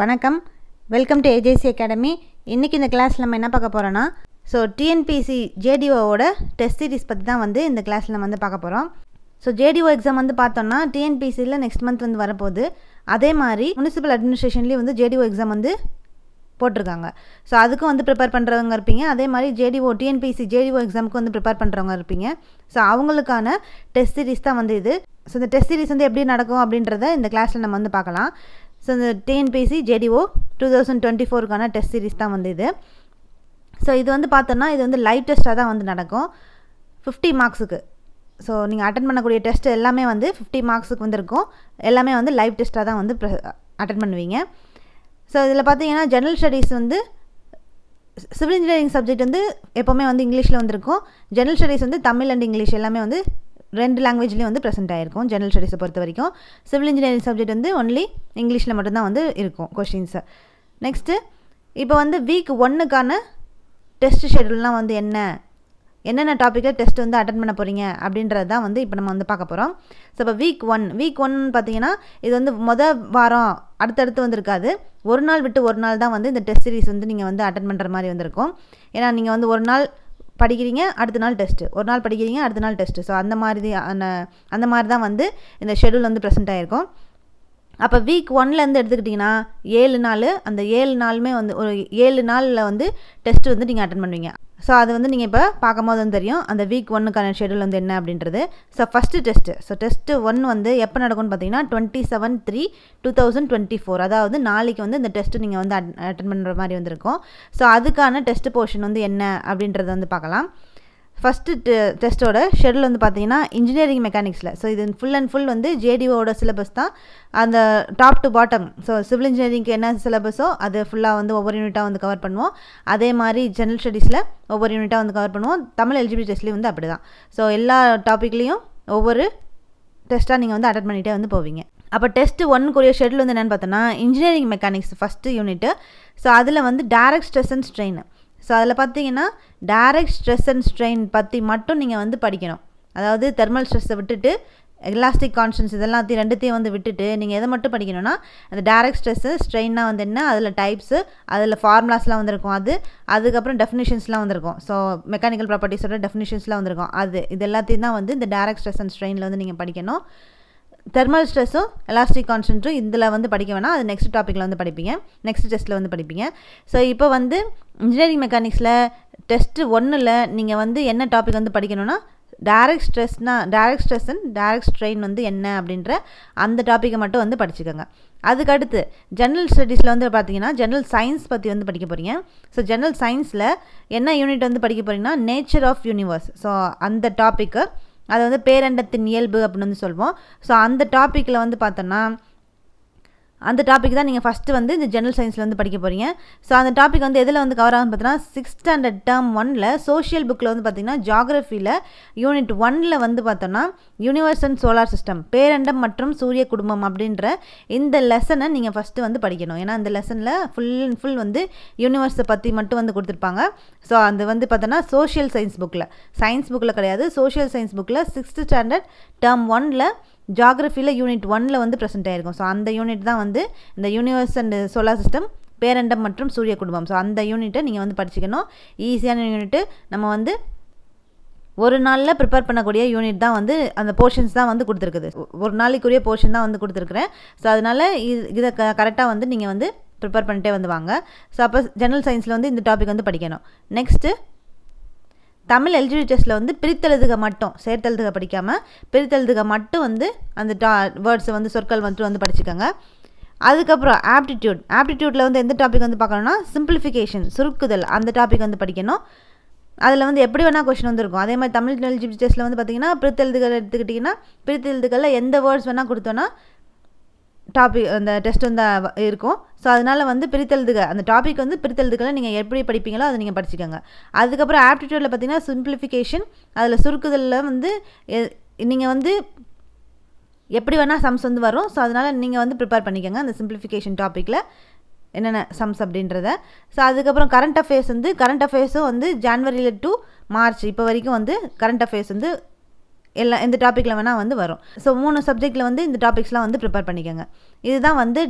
வணக்கம் welcome to AJC academy இன்றைக்கி இந்த கிளாஸில் நம்ம என்ன பார்க்க போகிறோன்னா ஸோ டிஎன்பிசி ஜேடிஓவோட டெஸ்ட் சீரிஸ் பற்றி தான் வந்து இந்த கிளாஸில் நம்ம வந்து பார்க்க போகிறோம் ஸோ ஜேடிஓ எக்ஸாம் வந்து பார்த்தோம்னா டிஎன்பிசியில் நெக்ஸ்ட் மந்த் வந்து வரப்போகுது அதே மாதிரி முனிசிபல் அட்மினிஸ்ட்ரேஷன்லேயும் வந்து ஜேடிஓ எக்ஸாம் வந்து போட்டிருக்காங்க ஸோ அதுக்கும் வந்து ப்ரிப்பேர் பண்ணுறவங்க இருப்பீங்க அதே மாதிரி ஜேடிஓ டிஎன்பிசி ஜேடிஓ எக்ஸாமுக்கு வந்து ப்ரிப்பேர் பண்ணுறவங்க இருப்பீங்க ஸோ அவங்களுக்கான டெஸ்ட் சீரிஸ் தான் வந்து இது ஸோ இந்த டெஸ்ட் சீரிஸ் வந்து எப்படி நடக்கும் அப்படின்றத இந்த கிளாஸில் நம்ம வந்து பார்க்கலாம் ஸோ இந்த TNPSC JDO two thousand twenty ஃபோருக்கான டெஸ்ட் சீரீஸ் தான் வந்து இது ஸோ இது வந்து பார்த்தோன்னா இது வந்து லைவ் டெஸ்ட்டாக தான் வந்து நடக்கும் ஃபிஃப்டி மார்க்ஸுக்கு ஸோ நீங்கள் அட்டன் பண்ணக்கூடிய டெஸ்ட் எல்லாமே வந்து ஃபிஃப்டி மார்க்ஸுக்கு வந்திருக்கும் எல்லாமே வந்து லைவ் டெஸ்ட்டாக தான் வந்து அட்டன் பண்ணுவீங்க ஸோ இதில் பார்த்தீங்கன்னா ஜெனரல் ஸ்டடீஸ் வந்து சிவில் இன்ஜினியரிங் சப்ஜெக்ட் வந்து எப்போவுமே வந்து இங்கிலீஷில் வந்திருக்கும் ஜெனரல் ஸ்டடீஸ் வந்து தமிழ் அண்ட் இங்கிலீஷ் எல்லாமே வந்து ரெண்டு லாங்குவேஜ்லேயும் வந்து ப்ரெசென்ட் ஆகிருக்கும் ஜென்ரல் ஸ்டடீஸை பொறுத்த வரைக்கும் சிவில் இன்ஜினியரிங் சப்ஜெக்ட் வந்து ஒன்லி இங்கிலீஷில் மட்டும்தான் வந்து இருக்கும் கொஷின்ஸு நெக்ஸ்ட்டு இப்போ வந்து வீக் ஒன்றுக்கான டெஸ்ட் ஷெடியூல்லாம் வந்து என்ன என்னென்ன டாப்பிக்கில் டெஸ்ட் வந்து அட்டன் பண்ண போகிறீங்க அப்படின்றது தான் வந்து இப்போ நம்ம வந்து பார்க்க போகிறோம் ஸோ இப்போ வீக் ஒன் வீக் ஒன் பார்த்தீங்கன்னா இது வந்து மொதல் வாரம் அடுத்தடுத்து வந்திருக்காது ஒரு நாள் விட்டு ஒரு நாள் தான் வந்து இந்த டெஸ்ட் சீரிஸ் வந்து நீங்கள் வந்து அட்டன் பண்ணுற மாதிரி வந்திருக்கும் ஏன்னா நீங்கள் வந்து ஒரு நாள் படிக்கிறீங்க அடுத்த நாள் டெஸ்ட்டு ஒரு நாள் படிக்கிறீங்க அடுத்த நாள் டெஸ்ட்டு ஸோ அந்த மாதிரி அந்த மாதிரி தான் வந்து இந்த ஷெடியூல் வந்து ப்ரெசென்ட் ஆகிருக்கும் அப்போ வீக் ஒன்லேருந்து எடுத்துக்கிட்டிங்கன்னா ஏழு நாள் அந்த ஏழு நாளுமே வந்து ஒரு ஏழு நாளில் வந்து டெஸ்ட் வந்து நீங்கள் அட்டன் பண்ணுவீங்க ஸோ அது வந்து நீங்கள் இப்போ பார்க்கும்போது வந்து தெரியும் அந்த வீக் ஒன்னுக்கான ஷெடியூல் வந்து என்ன அப்படின்றது so first test so test one வந்து எப்போ நடக்கும்னு பார்த்தீங்கன்னா twenty seven three two thousand twenty four அதாவது நாளைக்கு வந்து இந்த டெஸ்ட்டு நீங்கள் வந்து அட் அட்டன் பண்ணுற மாதிரி வந்திருக்கும் ஸோ அதுக்கான டெஸ்ட்டு போர்ஷன் வந்து என்ன அப்படின்றத வந்து பார்க்கலாம் ஃபஸ்ட்டு டெஸ்ட்டோட ஷெடியூல் வந்து பார்த்தீங்கன்னா இன்ஜினியரிங் மெக்கானிக்ஸில் ஸோ இது ஃபுல் அண்ட் ஃபுல் வந்து ஜேடிஓட சிலபஸ் தான் அந்த top to bottom so civil இன்ஜினியரிங்க்கு என்ன சிலபஸோ அது ஃபுல்லாக வந்து ஒவ்வொரு யூனிட்டாக வந்து கவர் பண்ணுவோம் அதே மாதிரி ஜென்ரல் ஸ்டடீஸில் ஒவ்வொரு யூனிட்டாக வந்து கவர் பண்ணுவோம் தமிழ் எல்ஜிபி டெஸ்ட்லேயும் வந்து அப்படி தான் ஸோ எல்லா டாப்பிக்லேயும் ஒவ்வொரு டெஸ்ட்டாக நீங்கள் வந்து அட்டன் பண்ணிகிட்டே வந்து போவீங்க அப்போ டெஸ்ட் ஒன்னுக்குரிய ஷெடியூல் வந்து என்னென்னு பார்த்தோன்னா engineering mechanics first unit so அதில் வந்து direct stress and strain so அதில் பார்த்தீங்கன்னா டைரக்ட் ஸ்ட்ரெஸ் அண்ட் ஸ்ட்ரெயின் பற்றி மட்டும் நீங்கள் வந்து படிக்கணும் அதாவது தெர்மல் ஸ்ட்ரெஸ்ஸை விட்டுட்டு எலாஸ்டிக் கான்ஷன்ஸ் இதெல்லாத்தையும் ரெண்டுத்தையும் வந்து விட்டுட்டு நீங்கள் எதை மட்டும் படிக்கணும்னா அந்த டேரக்ட் ஸ்ட்ரெஸ்ஸு ஸ்ட்ரெயினாக வந்து என்ன அதில் டைப்ஸு அதில் ஃபார்முலாஸ்லாம் வந்திருக்கும் அது அதுக்கப்புறம் டெஃபினிஷன்ஸ்லாம் வந்திருக்கும் ஸோ மெக்கானிக்கல் ப்ராப்பர்ட்டிஸோட டெஃபினிஷன்ஸ்லாம் வந்திருக்கும் அது இது எல்லாத்தையும் தான் வந்து இந்த டேரக்ட் ஸ்ட்ரெஸ் அண்ட் ஸ்ட்ரெயினில் வந்து நீங்கள் படிக்கணும் தெர்மல் ஸ்ட்ரெஸ்ஸும் எலாஸ்டிக் கான்சன்ட்ரும் இதில் வந்து படிக்க வேணாம் அது நெக்ஸ்ட் டாப்பிக்கில் வந்து படிப்பீங்க நெக்ஸ்ட் டெஸ்ட்டில் வந்து படிப்பீங்க ஸோ இப்போ வந்து இன்ஜினியரிங் மெக்கானிக்ஸில் டெஸ்ட்டு ஒன்றில் நீங்கள் வந்து என்ன டாபிக் வந்து படிக்கணும்னா டேரக்ட் ஸ்ட்ரெஸ்னா டேரக்ட் அண்ட் டேரக்ட் ஸ்ட்ரெயின் வந்து என்ன அப்படின்ற அந்த டாப்பிக்கை மட்டும் வந்து படிச்சுக்கோங்க அதுக்கடுத்து ஜென்ரல் ஸ்டடீஸில் வந்து பார்த்தீங்கன்னா ஜென்ரல் சயின்ஸ் பற்றி வந்து படிக்க போகிறீங்க ஸோ ஜென்ரல் சயின்ஸில் என்ன யூனிட் வந்து படிக்க போகிறீங்கன்னா நேச்சர் ஆஃப் யூனிவர்ஸ் ஸோ அந்த டாப்பிக்கு அதை வந்து பேரண்டத்தின் இயல்பு அப்படின்னு வந்து சொல்வோம் ஸோ அந்த டாப்பிக்கில் வந்து பார்த்தோன்னா அந்த டாபிக் தான் நீங்கள் ஃபஸ்ட்டு வந்து இந்த ஜென்ரல் சயின்ஸில் வந்து படிக்க போகிறீங்க ஸோ அந்த டாபிக் வந்து எதில் வந்து கவர் ஆகும் பார்த்தீங்கன்னா சிக்ஸ்த் ஸ்டாண்டர்ட் டேர்ம் ஒனில் சோஷியல் புக்கில் வந்து பார்த்திங்கன்னா ஜாகிரஃபியில் யூனிட் ஒனில் வந்து பார்த்தோன்னா யூனிவர்ஸ் அண்ட் சோலார் சிஸ்டம் பேரண்டம் மற்றும் சூரிய குடும்பம் அப்படின்ற இந்த லெசனை நீங்கள் ஃபஸ்ட்டு வந்து படிக்கணும் ஏன்னா அந்த லெசனில் ஃபுல் அண்ட் ஃபுல் வந்து யூனிவர்ஸை பற்றி மட்டும் வந்து கொடுத்துருப்பாங்க ஸோ அது வந்து பார்த்தோன்னா சோஷியல் சயின்ஸ் புக்கில் சயின்ஸ் புக்கில் கிடையாது சோஷியல் சயின்ஸ் புக்கில் சிக்ஸ்த் ஸ்டாண்டர்ட் டேர்ம் ஒனில் ஜாகிரஃபியில் யூனிட் ஒனில் வந்து ப்ரெசென்ட் ஆகிருக்கும் ஸோ அந்த யூனிட் தான் வந்து இந்த யூனிவர்ஸ் அண்ட் சோலார் சிஸ்டம் பேரண்டம் மற்றும் சூரிய குடும்பம் ஸோ அந்த யூனிட்டை நீங்கள் வந்து படிச்சுக்கணும் ஈஸியான யூனிட்டு நம்ம வந்து ஒரு நாளில் ப்ரிப்பேர் பண்ணக்கூடிய யூனிட் தான் வந்து அந்த போர்ஷன்ஸ் தான் வந்து கொடுத்துருக்குது ஒரு நாளைக்குரிய போர்ஷன் தான் வந்து கொடுத்துருக்குறேன் ஸோ அதனால் இது இதை க கரெக்டாக வந்து நீங்கள் வந்து ப்ரிப்பேர் பண்ணிட்டே வந்து வாங்க ஸோ அப்போ ஜெனரல் சயின்ஸில் வந்து இந்த டாபிக் வந்து படிக்கணும் நெக்ஸ்ட்டு தமிழ் எல்ஜிபி டெஸ்ட்டில் வந்து பிரித்தெழுதுக மட்டும் சேர்த்தெழுதுக படிக்காமல் பிரித்தெழுதுக மட்டும் வந்து அந்த டா வேர்ட்ஸை வந்து சொற்கள் வந்துட்டு வந்து படிச்சுக்கோங்க அதுக்கப்புறம் ஆப்டிடியூட் ஆப்டிடியூட்டில் வந்து எந்த டாபிக் வந்து பார்க்கணுன்னா சிம்பிளிஃபிகேஷன் சுருக்குதல் அந்த டாபிக் வந்து படிக்கணும் அதில் வந்து எப்படி வேணால் கொஷின் வந்துருக்கும் அதே மாதிரி தமிழ் எல்ஜிபி டெஸ்ட்டில் வந்து பார்த்திங்கன்னா பிரித்தெழுதுகள் எடுத்துக்கிட்டிங்கன்னா பிரித்தெழுதுகளில் எந்த வேர்ட்ஸ் வேணால் கொடுத்தோன்னா டாபிக் அந்த டெஸ்ட் வந்து இருக்கும் ஸோ அதனால் வந்து பிரித்தெழுதுக அந்த டாபிக் வந்து பிரித்தெழுதுகளை நீங்கள் எப்படி படிப்பீங்களோ அதை நீங்கள் படிச்சுக்கோங்க அதுக்கப்புறம் ஆப்டிடியூடில் பார்த்தீங்கன்னா சிம்பிளிஃபிகேஷன் அதில் சுருக்குதலில் வந்து நீங்கள் வந்து எப்படி வேணால் சம்ஸ் வந்து வரும் ஸோ அதனால் நீங்கள் வந்து ப்ரிப்பேர் பண்ணிக்கோங்க அந்த சிம்பிளிஃபிகேஷன் டாப்பிக்கில் என்னென்ன சம்ஸ் அப்படின்றத ஸோ அதுக்கப்புறம் கரண்ட் அஃபேர்ஸ் வந்து கரண்ட் அஃபேர்ஸும் வந்து ஜான்வரியில் டு மார்ச் இப்போ வரைக்கும் வந்து கரண்ட் அஃபேர்ஸ் வந்து எல்லாம் இந்த டாப்பிக்கில் வேணால் வந்து வரும் ஸோ மூணு சப்ஜெக்டில் வந்து இந்த டாபிக்ஸ்லாம் வந்து ப்ரிப்பேர் பண்ணிக்கோங்க இதுதான் வந்து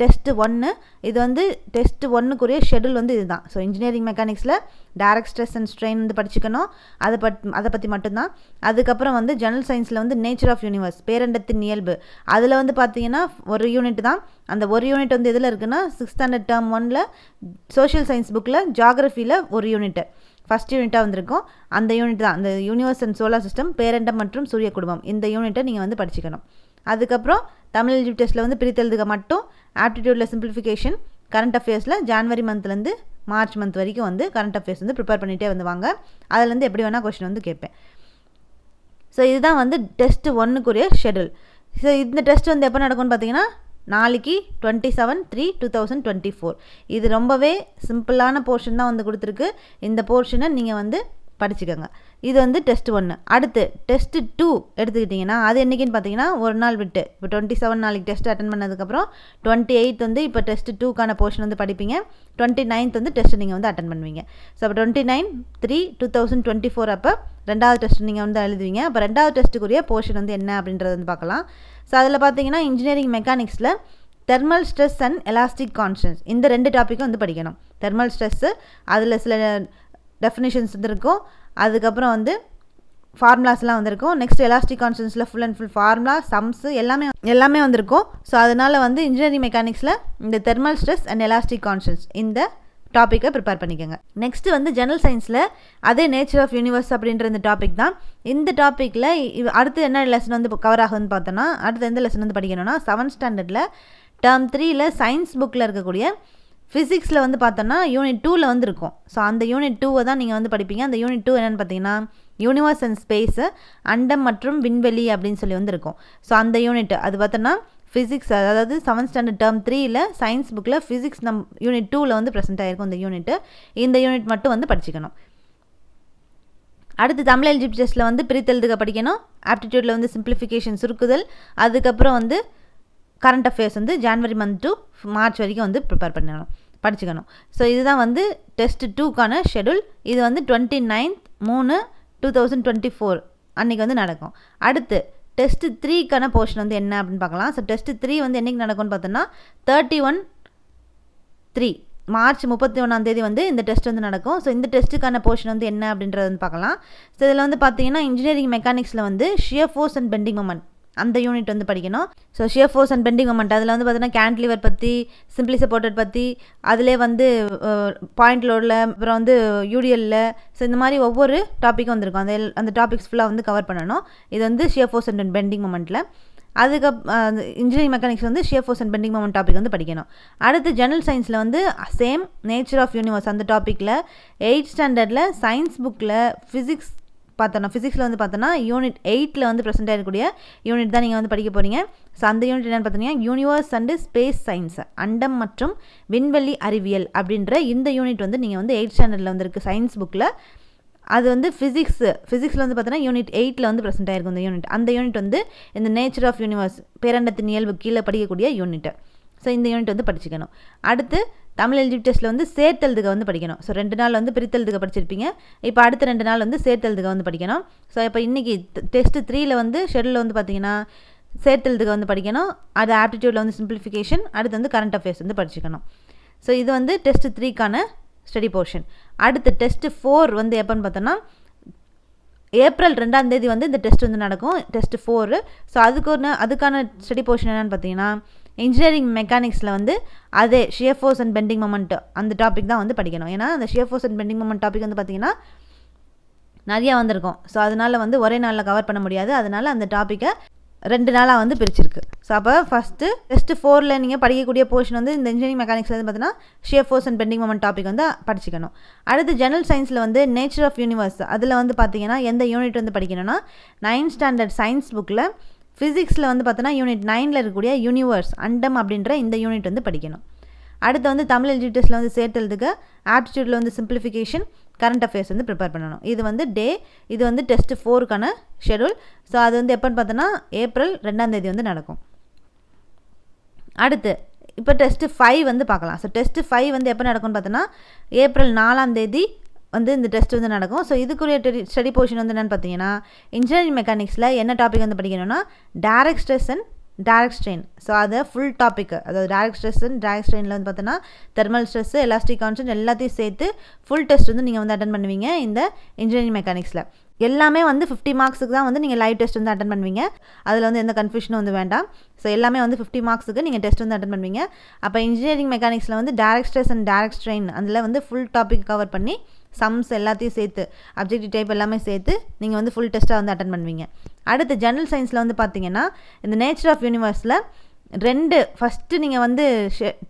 டெஸ்ட்டு ஒன்று இது வந்து டெஸ்ட் ஒன்றுக்குரிய ஷெடியூல் வந்து இதுதான் ஸோ இன்ஜினியரிங் மெக்கானிக்ஸில் டேரக்ட் ஸ்ட்ரெஸ் அண்ட் ஸ்ட்ரெயின் வந்து படிச்சுக்கணும் அதை பட் அதை பற்றி மட்டும்தான் அதுக்கப்புறம் வந்து ஜெனரல் சயின்ஸில் வந்து நேச்சர் ஆஃப் யூனிவர்ஸ் பேரண்டத்தின் இயல்பு அதில் வந்து பார்த்தீங்கன்னா ஒரு யூனிட் தான் அந்த ஒரு யூனிட் வந்து எதில் இருக்குன்னா சிக்ஸ் ஸ்டாண்டர்ட் டேர்ம் ஒனில் சோஷியல் சயின்ஸ் புக்கில் ஜாகிரஃபியில் ஒரு யூனிட்டு ஃபஸ்ட் யூனிட்டாக வந்திருக்கும் அந்த யூனிட் தான் அந்த யூனிவர்ஸ் அண்ட் சோலார் சிஸ்டம் பேரண்டம் மற்றும் சூரிய குடும்பம் இந்த யூனிட்டை நீங்கள் வந்து படிச்சுக்கணும் அதுக்கப்புறம் தமிழ் டெஸ்ட்டில் வந்து பிரித்தெழுதுக மட்டும் ஆப்டிடியூடில் சிம்பிளிஃபிகேஷன் கரண்ட் அஃபேர்ஸில் ஜான்வரி மந்த்லேருந்து மார்ச் மந்த் வரைக்கும் வந்து கரண்ட் அஃபேர்ஸ் வந்து ப்ரிப்பேர் பண்ணிகிட்டே வந்துவாங்க அதுலேருந்து எப்படி வேணால் கொஸ்டின் வந்து கேட்பேன் ஸோ இதுதான் வந்து டெஸ்ட்டு ஒன்றுக்குரிய ஷெடியூல் ஸோ இந்த டெஸ்ட் வந்து எப்போ நடக்கும்னு பார்த்தீங்கன்னா நாளைக்கு twenty seven three two thousand twenty four இது ரொம்பவே சிம்பிளான போர்ஷன் தான் வந்து கொடுத்துருக்கு இந்த போர்ஷனை நீங்கள் வந்து படிச்சுக்கோங்க இது வந்து டெஸ்ட் ஒன்று அடுத்து டெஸ்ட்டு டூ எடுத்துக்கிட்டிங்கன்னா அது என்றைக்குன்னு பார்த்தீங்கன்னா ஒரு நாள் விட்டு இப்போ டுவெண்ட்டி செவன் நாளைக்கு டெஸ்ட் அட்டன் பண்ணதுக்கப்புறம் டுவெண்ட்டி எயிட் வந்து இப்போ டெஸ்ட் டூக்கான போர்ஷன் வந்து படிப்பீங்க டுவெண்ட்டி நைன்த் வந்து டெஸ்ட் நீங்கள் வந்து அட்டன் பண்ணுவீங்க ஸோ அப்போ twenty nine three two thousand twenty four அப்போ ரெண்டாவது டெஸ்ட் நீங்கள் வந்து எழுதுவீங்க அப்போ ரெண்டாவது டெஸ்ட்டுக்குரிய போர்ஷன் வந்து என்ன அப்படின்றது வந்து பார்க்கலாம் ஸோ அதில் பார்த்தீங்கன்னா இன்ஜினியரிங் மெக்கானிக்ஸில் thermal stress and elastic constants இந்த ரெண்டு டாப்பிக்கும் வந்து படிக்கணும் தெர்மல் ஸ்ட்ரெஸ்ஸு அதில் சில டெஃபினேஷன்ஸ் வந்துருக்கும் அதுக்கப்புறம் வந்து ஃபார்முலாஸ்லாம் வந்திருக்கும் நெக்ஸ்ட் எலாஸ்டிக் கான்ஸ்டன்ஸில் full and full formula sums எல்லாமே எல்லாமே வந்திருக்கும் ஸோ அதனால் வந்து இன்ஜினியரிங் மெக்கானிக்ஸில் இந்த thermal stress and elastic constants இந்த டாப்பிக்கை ப்ரிப்பேர் பண்ணிக்கோங்க நெக்ஸ்ட்டு வந்து ஜெனரல் சயின்ஸில் அதே நேச்சர் ஆஃப் யூனிவர்ஸ் அப்படின்ற இந்த டாபிக் தான் இந்த டாப்பிக்கில் அடுத்து என்ன லெசன் வந்து கவர் ஆகுதுன்னு பார்த்தோன்னா அடுத்து எந்த லெசன் வந்து படிக்கணும்னா செவன்த் ஸ்டாண்டர்டில் டேர்ம் த்ரீயில் சயின்ஸ் புக்கில் இருக்கக்கூடிய ஃபிசிக்ஸில் வந்து பார்த்தோன்னா யூனிட் டூவில் வந்து இருக்கும் ஸோ அந்த யூனிட் டூவை தான் நீங்கள் வந்து படிப்பீங்க அந்த யூனிட் டூ என்னென்னு பார்த்தீங்கன்னா யூனிவர்ஸ் அண்ட் ஸ்பேஸு அண்டம் மற்றும் விண்வெளி அப்படின்னு சொல்லி வந்து இருக்கும் ஸோ அந்த யூனிட் அது பார்த்தோன்னா ஃபிசிக்ஸ் அதாவது செவன்த் ஸ்டாண்டர்ட் டேர்ம் த்ரீயில் சயின்ஸ் புக்கில் ஃபிசிக்ஸ் நம் யூனிட் டூவில் வந்து ப்ரெசென்ட் ஆகிருக்கும் இந்த யூனிட்டு இந்த யூனிட் மட்டும் வந்து படிச்சுக்கணும் அடுத்து தமிழ் எல்ஜிபி டெஸ்ட்டில் வந்து பிரித்தெழுதுக படிக்கணும் ஆப்டிடியூட்டில் வந்து சிம்பிளிஃபிகேஷன் சுருக்குதல் அதுக்கப்புறம் வந்து கரண்ட் அஃபேர்ஸ் வந்து ஜான்வரி மந்த் டு மார்ச் வரைக்கும் வந்து ப்ரிப்பேர் பண்ணணும் படிச்சுக்கணும் ஸோ இதுதான் வந்து டெஸ்ட் டூக்கான ஷெடியூல் இது வந்து டுவெண்ட்டி நைன்த் மூணு டூ தௌசண்ட் டுவெண்ட்டி ஃபோர் அன்றைக்கி வந்து நடக்கும் அடுத்து டெஸ்ட் த்ரீக்கான போர்ஷன் வந்து என்ன அப்படின்னு பார்க்கலாம் ஸோ டெஸ்ட் த்ரீ வந்து என்றைக்கு நடக்கும்னு பார்த்தோன்னா தேர்ட்டி ஒன் த்ரீ மார்ச் முப்பத்தி ஒன்றாந்தேதி வந்து இந்த டெஸ்ட் வந்து நடக்கும் ஸோ இந்த டெஸ்ட்டுக்கான போர்ஷன் வந்து என்ன அப்படின்றது வந்து பார்க்கலாம் ஸோ இதில் வந்து பார்த்தீங்கன்னா இன்ஜினியரிங் மெக்கானிக்ஸில் வந்து shear force and bending moment அந்த யூனிட் வந்து படிக்கணும் so shear force and bending moment அதில் வந்து பார்த்தீங்கன்னா கேண்ட்லிவர் பற்றி சிம்பிளி சப்போர்ட்டட் பற்றி அதிலே வந்து பாயிண்ட் லோடில் அப்புறம் வந்து யூடிஎல்ல ஸோ இந்த மாதிரி ஒவ்வொரு டாப்பிக்கும் வந்திருக்கும் அந்த அந்த டாபிக்ஸ் ஃபுல்லாக வந்து கவர் பண்ணணும் இது வந்து ஷியர் ஃபோர்ஸ் அண்ட் பெண்டிங் மொமெண்ட்டில் அதுக்கு இன்ஜினியரிங் மெக்கானிக்ஸ் வந்து shear force and bending moment topic வந்து படிக்கணும் அடுத்து ஜெனரல் சயின்ஸில் வந்து சேம் நேச்சர் ஆஃப் யூனிவர்ஸ் அந்த டாப்பிக்கில் எயிட் ஸ்டாண்டர்டில் சயின்ஸ் புக்கில் ஃபிசிக்ஸ் பார்த்தோன்னா ஃபிசிக்ஸில் வந்து பார்த்தோன்னா யூனிட் எயிட்டில் வந்து ப்ரெசென்ட் ஆகக்கூடிய யூனிட் தான் நீங்கள் வந்து படிக்க போகிறீங்க ஸோ அந்த யூனிட் என்னென்னு பார்த்தீங்கன்னா யூனிவர்ஸ் அண்டு ஸ்பேஸ் சயின்ஸ் அண்டம் மற்றும் விண்வெளி அறிவியல் அப்படின்ற இந்த யூனிட் வந்து நீங்கள் வந்து எயிட் ஸ்டாண்டர்டில் வந்துருக்கு சயின்ஸ் புக்கில் அது வந்து ஃபிசிக்ஸ் ஃபிசிக்ஸில் வந்து பார்த்தோன்னா யூனிட் எயிட்டில் வந்து ப்ரெசென்ட் ஆயிருக்கும் இந்த யூனிட் அந்த யூனிட் வந்து இந்த நேச்சர் ஆஃப் யூனிவர்ஸ் பேரண்டத்தின் இயல்பு கீழே படிக்கக்கூடிய யூனிட்டு ஸோ இந்த யூனிட் வந்து படிச்சுக்கணும் அடுத்து தமிழ் எல்ஜிபி டெஸ்ட்டில் வந்து சேர்த்தெழுதுக வந்து படிக்கணும் ஸோ ரெண்டு நாள் வந்து பிரித்தெழுதுக படிச்சிருப்பீங்க இப்போ அடுத்த ரெண்டு நாள் வந்து சேர்த்தெழுதுக வந்து படிக்கணும் ஸோ இப்போ இன்றைக்கி டெஸ்ட்டு த்ரீயில் வந்து ஷெடியூல் வந்து பார்த்தீங்கன்னா சேர்த்தெழுதுக வந்து படிக்கணும் அது ஆப்டிடியூடில் வந்து சிம்பிளிஃபிகேஷன் அடுத்து வந்து கரண்ட் அஃபேர்ஸ் வந்து படிச்சுக்கணும் ஸோ இது வந்து டெஸ்ட்டு த்ரீக்கான ஸ்டடி போர்ஷன் அடுத்து டெஸ்ட்டு ஃபோர் வந்து எப்போன்னு பார்த்தோன்னா ஏப்ரல் ரெண்டாம் தேதி வந்து இந்த டெஸ்ட் வந்து நடக்கும் டெஸ்ட்டு ஃபோரு ஸோ அதுக்கு ஒன்று அதுக்கான ஸ்டடி போர்ஷன் என்னென்னு பார்த்தீங்கன்னா இன்ஜினியரிங் மெக்கானிக்ஸில் வந்து அதே shear force and bending moment அந்த டாபிக் தான் வந்து படிக்கணும் ஏன்னா அந்த shear force and bending moment topic வந்து பார்த்தீங்கன்னா நிறையா வந்திருக்கும் ஸோ அதனால் வந்து ஒரே நாளில் கவர் பண்ண முடியாது அதனால் அந்த டாப்பிக்கை ரெண்டு நாளாக வந்து பிரிச்சிருக்கு ஸோ அப்போ ஃபஸ்ட்டு ஃபஸ்ட்டு ஃபோரில் நீங்கள் படிக்கக்கூடிய போர்ஷன் வந்து இந்த இன்ஜினியரிங் மெக்கானிக்ஸில் வந்து பார்த்தீங்கன்னா shear force and bending moment topic வந்து படிச்சிக்கணும் அடுத்து ஜெனரல் சயின்ஸில் வந்து நேச்சர் ஆஃப் யூனிவர்ஸ் அதில் வந்து பார்த்தீங்கன்னா எந்த யூனிட் வந்து படிக்கணும்னா நைன்த் ஸ்டாண்டர்ட் சயின்ஸ் புக்கில் ஃபிசிக்ஸில் வந்து பார்த்தோன்னா யூனிட் நைனில் இருக்கக்கூடிய யூனிவர்ஸ் அண்டம் அப்படின்ற இந்த யூனிட் வந்து படிக்கணும் அடுத்து வந்து தமிழ் எல்ஜிடிஎஸில் வந்து சேர்த்துறதுக்கு ஆப்டிடியூடில் வந்து சிம்பிளிஃபிகேஷன் கரண்ட் அஃபேர்ஸ் வந்து ப்ரிப்பேர் பண்ணணும் இது வந்து டே இது வந்து டெஸ்ட் ஃபோருக்கான ஷெடியூல் ஸோ அது வந்து எப்போன்னு பார்த்தோன்னா ஏப்ரல் ரெண்டாம் தேதி வந்து நடக்கும் அடுத்து இப்போ டெஸ்ட்டு ஃபைவ் வந்து பார்க்கலாம் ஸோ டெஸ்ட்டு ஃபைவ் வந்து எப்போ நடக்கும்னு பார்த்தோன்னா ஏப்ரல் நாலாம் தேதி வந்து இந்த டெஸ்ட் வந்து நடக்கும் ஸோ இதுக்குரிய ஸ்டடி போர்ஷன் வந்து என்னென்னு பார்த்தீங்கன்னா இன்ஜினியரிங் மெக்கானிக்ஸில் என்ன டாபிக் வந்து படிக்கணும்னா direct stress and direct strain so அதை ஃபுல் டாப்பிக்கு அதாவது டேரக்ட் ஸ்ட்ரெஸ் டேரக்ட் ஸ்ட்ரெயினில் வந்து பார்த்தோன்னா தெர்மல் ஸ்ட்ரெஸ் எலாஸ்டிக் கான்சன்ட் எல்லாத்தையும் சேர்த்து ஃபுல் டெஸ்ட் வந்து நீங்கள் வந்து அட்டன் பண்ணுவீங்க இந்த இன்ஜினியரிங் மெக்கானிக்ஸில் எல்லாமே வந்து ஃபிஃப்டி மார்க்ஸுக்கு தான் வந்து நீங்கள் லைவ் டெஸ்ட் வந்து அட்டன் பண்ணுவீங்க அதில் வந்து எந்த கன்ஃபியூஷனும் வந்து வேண்டாம் ஸோ எல்லாமே வந்து ஃபிஃப்டி மார்க்ஸுக்கு நீங்கள் டெஸ்ட் வந்து அட்டன் பண்ணுவீங்க அப்போ இன்ஜினியரிங் மெக்கானிக்ஸில் வந்து direct stress and direct strain அதில் வந்து ஃபுல் டாபிக் கவர் பண்ணி சம்ஸ் எல்லாத்தையும் சேர்த்து அப்ஜெக்டிவ் டைப் எல்லாமே சேர்த்து நீங்கள் வந்து ஃபுல் டெஸ்ட்டாக வந்து அட்டன் பண்ணுவீங்க அடுத்து ஜெனரல் சயின்ஸில் வந்து பார்த்தீங்கன்னா இந்த நேச்சர் ஆஃப் யூனிவர்ஸில் ரெண்டு ஃபஸ்ட்டு நீங்கள் வந்து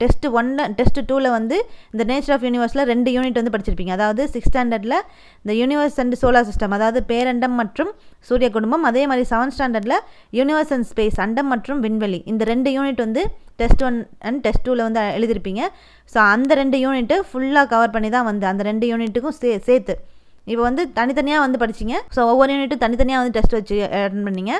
டெஸ்ட்டு ஒன்னில் டெஸ்ட்டு டூவில் வந்து இந்த நேச்சர் ஆஃப் யூனிவர்ஸில் ரெண்டு யூனிட் வந்து படிச்சிருப்பீங்க அதாவது சிக்ஸ் ஸ்டாண்டர்டில் இந்த யூனிவர்ஸ் அண்ட் சோலார் சிஸ்டம் அதாவது பேரண்டம் மற்றும் சூரிய குடும்பம் அதே மாதிரி செவன்த் ஸ்டாண்டர்டில் யூனிவர்ஸ் அண்ட் ஸ்பேஸ் அண்டம் மற்றும் விண்வெளி இந்த ரெண்டு யூனிட் வந்து டெஸ்ட் ஒன் அண்ட் டெஸ்ட் டூவில் வந்து எழுதியிருப்பீங்க ஸோ அந்த ரெண்டு யூனிட்டு ஃபுல்லாக கவர் பண்ணி தான் வந்து அந்த ரெண்டு யூனிட்டுக்கும் சே சேர்த்து இப்போ வந்து தனித்தனியாக வந்து படிச்சிங்க ஸோ ஒவ்வொரு யூனிட்டும் தனித்தனியாக வந்து டெஸ்ட் வச்சு அட்டன் பண்ணிங்க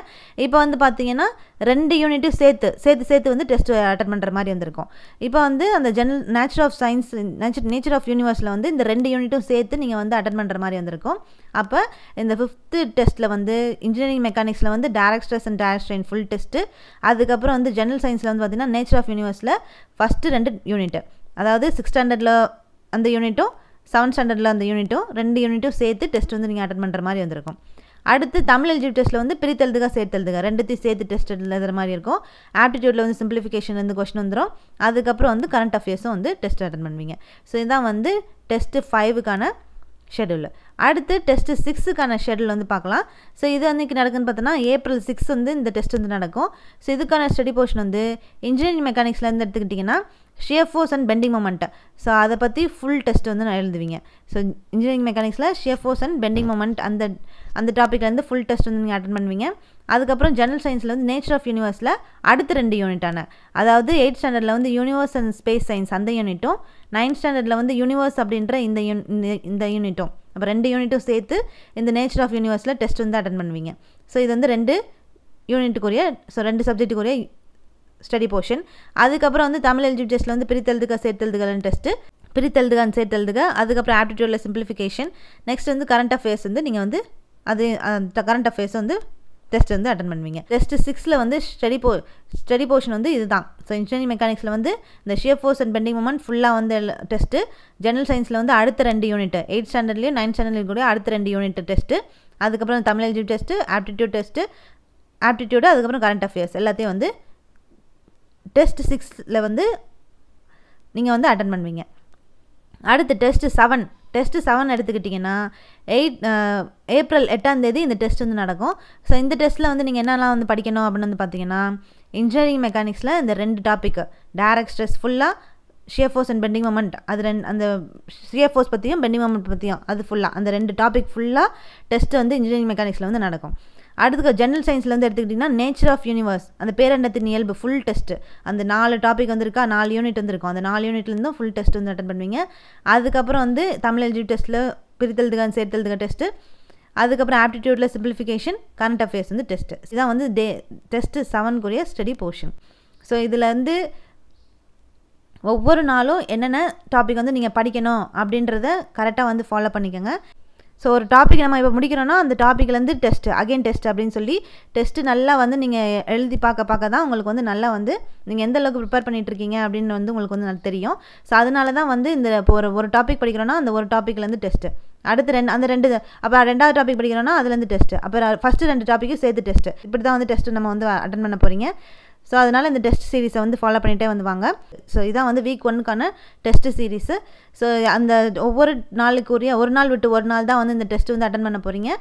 இப்போ வந்து பார்த்தீங்கன்னா ரெண்டு யூனிட்டும் சேர்த்து சேர்த்து சேர்த்து வந்து டெஸ்ட் அட்டன் பண்ணுற மாதிரி வந்திருக்கும் இப்போ வந்து அந்த general nature of science nature nature of யூனிவர்ஸில் வந்து இந்த ரெண்டு யூனிட்டும் சேர்த்து நீங்கள் வந்து அட்டன் பண்ணுற மாதிரி வந்திருக்கும் அப்போ இந்த ஃபிஃப்த்து டெஸ்ட்டில் வந்து இன்ஜினியரிங் மெக்கானிக்ஸில் வந்து direct stress and direct strain full test அதுக்கப்புறம் வந்து ஜென்ரல் சயின்ஸில் வந்து பார்த்திங்கன்னா நேச்சர் ஆஃப் யூனிவர்ஸில் ஃபஸ்ட்டு ரெண்டு யூனிட்டு அதாவது சிக்ஸ் ஸ்டாண்டர்டில் அந்த யூனிட்டும் செவன்த் ஸ்டாண்டர்டில் அந்த யூனிட்டும் ரெண்டு யூனிட்டும் சேர்த்து டெஸ்ட் வந்து நீங்கள் அட்டன் பண்ணுற மாதிரி வந்திருக்கும் அடுத்து தமிழ் எலிஜிபிள் டெஸ்ட்டில் வந்து பிரித்தெழுதுகா சேர்த்தெழுதுக ரெண்டுத்தையும் சேர்த்து டெஸ்ட் எழுதுகிற மாதிரி இருக்கும் ஆப்டிடியூட்டில் வந்து சிம்பிளிஃபிகேஷன் வந்து கொஸ்டின் வந்துடும் அதுக்கப்புறம் வந்து கரண்ட் அஃபேர்ஸும் வந்து டெஸ்ட் அட்டன் பண்ணுவீங்க ஸோ இதுதான் வந்து டெஸ்ட்டு ஃபைவுக்கான ஷெடியூல் அடுத்து டெஸ்ட்டு சிக்ஸுக்கான ஷெடியூல் வந்து பார்க்கலாம் ஸோ இது அன்றைக்கி நடக்குதுன்னு பார்த்தோன்னா ஏப்ரல் சிக்ஸ் வந்து இந்த டெஸ்ட் வந்து நடக்கும் ஸோ இதுக்கான ஸ்டடி போர்ஷன் வந்து இன்ஜினியரிங் மெக்கானிக்ஸ்லேருந்து எடுத்துக்கிட்டிங்கன்னா ஷியர் ஃபோர்ஸ் அண்ட் பெண்டிங் மொமெண்ட்டை ஸோ அதை பற்றி ஃபுல் டெஸ்ட் வந்து நான் எழுதுவீங்க ஸோ இன்ஜினியரிங் மெக்கானிக்ஸில் shear force and bending moment அந்த அந்த டாப்பிக்லேருந்து ஃபுல் டெஸ்ட் வந்து நீங்கள் அட்டன் பண்ணுவீங்க அதுக்கப்புறம் ஜெனரல் சயின்ஸில் வந்து நேச்சர் ஆஃப் யூனிவர்ஸில் அடுத்த ரெண்டு யூனிட்டான அதாவது எயிட் ஸ்டாண்டர்டில் வந்து யூனிவர்ஸ் அண்ட் ஸ்பேஸ் சயின்ஸ் அந்த யூனிட்டும் நைன்த் ஸ்டாண்டர்டில் வந்து யூனிவர்ஸ் அப்படின்ற இந்த யூன் இந்த யூனிட்டும் அப்போ ரெண்டு யூனிட்டும் சேர்த்து இந்த நேச்சர் ஆஃப் யூனிவர்ஸில் டெஸ்ட் வந்து அட்டன் பண்ணுவீங்க ஸோ இது வந்து ரெண்டு யூனிட்டுக்குரிய ஸோ ரெண்டு சப்ஜெக்ட்டுக்குரிய ஸ்டடி போர்ஷன் அதுக்கப்புறம் வந்து தமிழ் எலிஜிபிள் டெஸ்ட்டில் வந்து பிரித்தெழுதுக சேர்த்தெழுதுகள்னு டெஸ்ட்டு பிரித்தெழுதுகான்னு சேர்த்தெழுதுக அதுக்கப்புறம் ஆப்டிடியூடில் சிம்பிளிஃபிகேஷன் நெக்ஸ்ட் வந்து கரண்ட் அஃபேர்ஸ் வந்து நீங்கள் வந்து அது கரண்ட் அஃபேர்ஸ் வந்து டெஸ்ட் வந்து அட்டன் பண்ணுவீங்க டெஸ்ட் சிக்ஸில் வந்து ஸ்டடி போ ஸ்டடி போர்ஷன் வந்து இதுதான் ஸோ இன்ஜினியரிங் மெக்கானிக்ஸில் வந்து இந்த shear force and bending moment ஃபுல்லாக வந்து டெஸ்ட்டு ஜெனரல் சயின்ஸில் வந்து அடுத்த ரெண்டு யூனிட் எயிட் ஸ்டாண்டர்ட்லேயும் நைன்த் ஸ்டாண்டர்ட்லையும் கூட அடுத்த ரெண்டு யூனிட் டெஸ்ட்டு அதுக்கப்புறம் Tamil LG test aptitude test aptitude அதுக்கப்புறம் கரண்ட் அஃபேர்ஸ் எல்லாத்தையும் வந்து டெஸ்ட் சிக்ஸில் வந்து நீங்கள் வந்து அட்டன் பண்ணுவீங்க அடுத்து டெஸ்ட்டு செவன் டெஸ்ட்டு செவன் எடுத்துக்கிட்டிங்கன்னா எயிட் ஏப்ரல் எட்டாந்தேதி இந்த டெஸ்ட் வந்து நடக்கும் ஸோ இந்த டெஸ்ட்டில் வந்து நீங்கள் என்னெல்லாம் வந்து படிக்கணும் அப்படின்னு வந்து பார்த்தீங்கன்னா இன்ஜினியரிங் மெக்கானிக்ஸில் இந்த ரெண்டு டாப்பிக்கு டேரக்ட் ஸ்ட்ரெஸ் ஃபுல்லாக ஷியர் அண்ட் பெண்டிங் மொமெண்ட் அது ரெண்டு அந்த ஷியர் பற்றியும் பெண்டிங் மொமெண்ட் பற்றியும் அது ஃபுல்லாக அந்த ரெண்டு டாபிக் ஃபுல்லாக டெஸ்ட்டு வந்து இன்ஜினியரிங் மெக்கானிக்ஸில் வந்து நடக்கும் அடுத்து ஜென்ரல் சயின்ஸ்லேருந்து எடுத்துக்கிட்டிங்கன்னா நேச்சர் ஆஃப் யூனிவர்ஸ் அந்த பேரண்டத்தின் இயல்பு ஃபுல் டெஸ்ட்டு அந்த நாலு டாபிக் வந்திருக்கா நாலு யூனிட் வந்திருக்கும் அந்த நாலு யூனிட்லேருந்து ஃபுல் டெஸ்ட் வந்து அட்டன் பண்ணுவீங்க அதுக்கப்புறம் வந்து தமிழ் எல்ஜி டெஸ்ட்டில் பிரித்தெழுதுகான் சேர்த்தெழுதுக டெஸ்ட்டு அதுக்கப்புறம் ஆப்டிடியூட்டில் சிம்பிளிஃபிகேஷன் கரண்ட் அஃபேர்ஸ் வந்து டெஸ்ட்டு இதான் வந்து டே டெஸ்ட்டு செவன்குரிய ஸ்டடி போர்ஷன் ஸோ இதில் வந்து ஒவ்வொரு நாளும் என்னென்ன டாபிக் வந்து நீங்கள் படிக்கணும் அப்படின்றத கரெக்டாக வந்து ஃபாலோ பண்ணிக்கோங்க ஸோ ஒரு டாபிக் நம்ம இப்போ முடிக்கிறோன்னா அந்த டாப்பிக்லேருந்து டெஸ்ட் அகைன் டெஸ்ட் அப்படின்னு சொல்லி டெஸ்ட்டு நல்லா வந்து நீங்கள் எழுதி பார்க்க பார்க்க தான் உங்களுக்கு வந்து நல்லா வந்து நீங்கள் எந்த அளவுக்கு ப்ரிப்பேர் பண்ணிகிட்ருக்கீங்க அப்படின்னு வந்து உங்களுக்கு வந்து நல்லா தெரியும் ஸோ அதனால தான் வந்து இந்த இப்போ ஒரு ஒரு டாபிக் படிக்கிறோன்னா அந்த ஒரு டாப்பிக்லேருந்து டெஸ்ட்டு அடுத்து ரெண்டு அந்த ரெண்டு அப்போ ரெண்டாவது டாபிக் படிக்கிறோன்னா அதுலேருந்து டெஸ்ட்டு அப்புறம் ஃபஸ்ட்டு ரெண்டு டாப்பிக்கும் சேர்த்து டெஸ்ட்டு இப்படி தான் வந்து டெஸ்ட்டு நம்ம வந்து அட்டன் பண்ண போகிறீங்க ஸோ அதனால் இந்த டெஸ்ட் சீரீஸை வந்து ஃபாலோ பண்ணிகிட்டே வந்துவாங்க ஸோ இதான் வந்து வீக் ஒன்னுக்கான டெஸ்ட் சீரீஸு ஸோ அந்த ஒவ்வொரு நாளுக்குரிய ஒரு நாள் விட்டு ஒரு நாள் தான் வந்து இந்த டெஸ்ட் வந்து அட்டன் பண்ண போகிறீங்க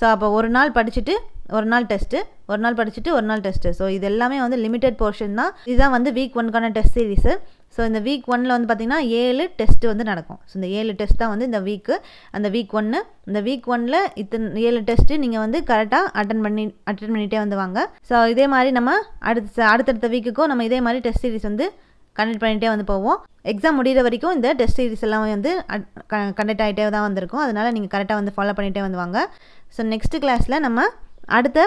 ஸோ அப்போ ஒரு நாள் படிச்சுட்டு ஒரு நாள் டெஸ்ட்டு ஒரு நாள் படிச்சுட்டு ஒரு நாள் டெஸ்ட்டு ஸோ இது எல்லாமே வந்து லிமிடெட் போர்ஷன் தான் இதுதான் வந்து வீக் ஒன்க்கான டெஸ்ட் சீரீஸு ஸோ இந்த வீக் ஒன்னில் வந்து பார்த்திங்கன்னா ஏழு டெஸ்ட் வந்து நடக்கும் ஸோ இந்த ஏழு டெஸ்ட் தான் வந்து இந்த வீக்கு அந்த வீக் ஒன்று இந்த வீக் ஒனில் இத்தனை ஏழு டெஸ்ட்டு நீங்கள் வந்து கரெக்டாக அட்டன் பண்ணி அட்டன் பண்ணிகிட்டே வந்து வாங்க ஸோ இதே மாதிரி நம்ம அடுத்த அடுத்தடுத்த வீக்குக்கும் நம்ம இதே மாதிரி டெஸ்ட் சீரிஸ் வந்து கண்டக்ட் பண்ணிகிட்டே வந்து போவோம் எக்ஸாம் முடிகிற வரைக்கும் இந்த டெஸ்ட் சீரிஸ் எல்லாம் வந்து கண்டக்ட் ஆகிட்டே தான் வந்திருக்கும் அதனால் நீங்கள் கரெக்டாக வந்து ஃபாலோ பண்ணிகிட்டே வந்து வாங்க ஸோ நெக்ஸ்ட் கிளாஸில் நம்ம அடுத்த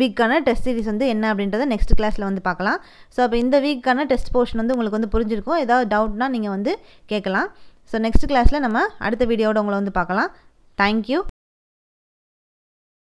வீக்கான டெஸ்ட் சீரிஸ் வந்து என்ன அப்படின்றத நெக்ஸ்ட் கிளாஸில் வந்து பார்க்கலாம் ஸோ அப்போ இந்த வீக்கான டெஸ்ட் போர்ஷன் வந்து உங்களுக்கு வந்து புரிஞ்சிருக்கும் ஏதாவது டவுட்னால் நீங்கள் வந்து கேட்கலாம் ஸோ நெக்ஸ்ட் கிளாஸில் நம்ம அடுத்த வீடியோட உங்களை வந்து பார்க்கலாம் தேங்க்யூ